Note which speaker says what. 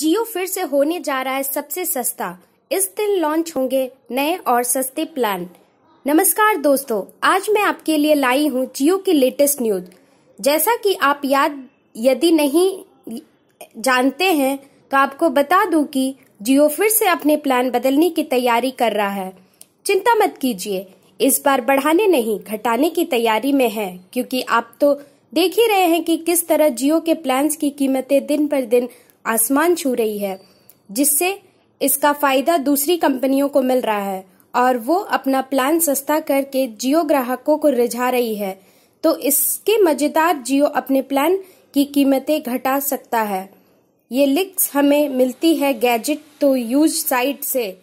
Speaker 1: जियो फिर से होने जा रहा है सबसे सस्ता इस दिन लॉन्च होंगे नए और सस्ते प्लान नमस्कार दोस्तों आज मैं आपके लिए लाई हूँ जियो की लेटेस्ट न्यूज जैसा कि आप याद यदि नहीं जानते हैं तो आपको बता दूं कि जियो फिर से अपने प्लान बदलने की तैयारी कर रहा है चिंता मत कीजिए इस बार बढ़ाने नहीं घटाने की तैयारी में है क्योंकि आप तो देख ही रहे हैं कि किस तरह जियो के प्लान्स की कीमतें दिन पर दिन आसमान छू रही है जिससे इसका फायदा दूसरी कंपनियों को मिल रहा है और वो अपना प्लान सस्ता करके जियो ग्राहकों को रिझा रही है तो इसके मजेदार जियो अपने प्लान की कीमतें घटा सकता है ये लिक्स हमें मिलती है गैजेट तो यूज साइट से